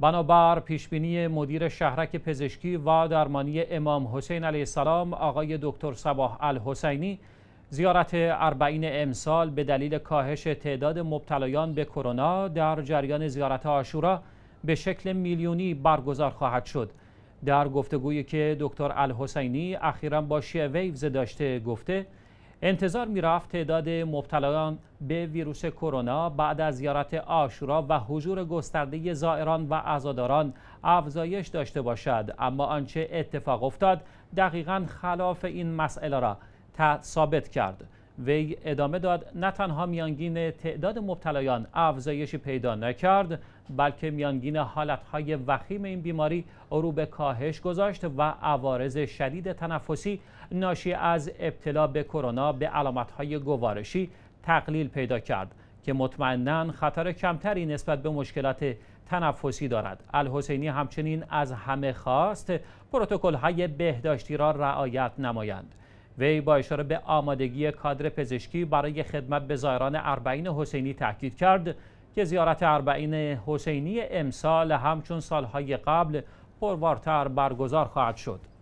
بنابر پیشبینی مدیر شهرک پزشکی و درمانی امام حسین علیه السلام آقای دکتر صباح الحسینی زیارت اربعین امسال به دلیل کاهش تعداد مبتلایان به کرونا در جریان زیارت آشورا به شکل میلیونی برگزار خواهد شد در گفتگویی که دکتر الحسینی اخیرا با شیه ویوز داشته گفته انتظار میرفت تعداد مبتلایان به ویروس کرونا بعد از زیارت آشورا و حضور گسترده زائران و عزاداران افزایش داشته باشد اما آنچه اتفاق افتاد دقیقا خلاف این مسئله را ثابت کرد وی ادامه داد نه تنها میانگین تعداد مبتلایان افزایشی پیدا نکرد بلکه میانگین حالتهای وخیم این بیماری رو به کاهش گذاشت و عوارض شدید تنفسی ناشی از ابتلا به کرونا به علامتهای گوارشی تقلیل پیدا کرد که مطمئنا خطر کمتری نسبت به مشکلات تنفسی دارد الحسینی همچنین از همه خواست پروتکل های بهداشتی را رعایت نمایند وی با اشاره به آمادگی کادر پزشکی برای خدمت به زائران اربعین حسینی تاکید کرد که زیارت اربعین حسینی امسال همچون سالهای قبل پروارتر برگزار خواهد شد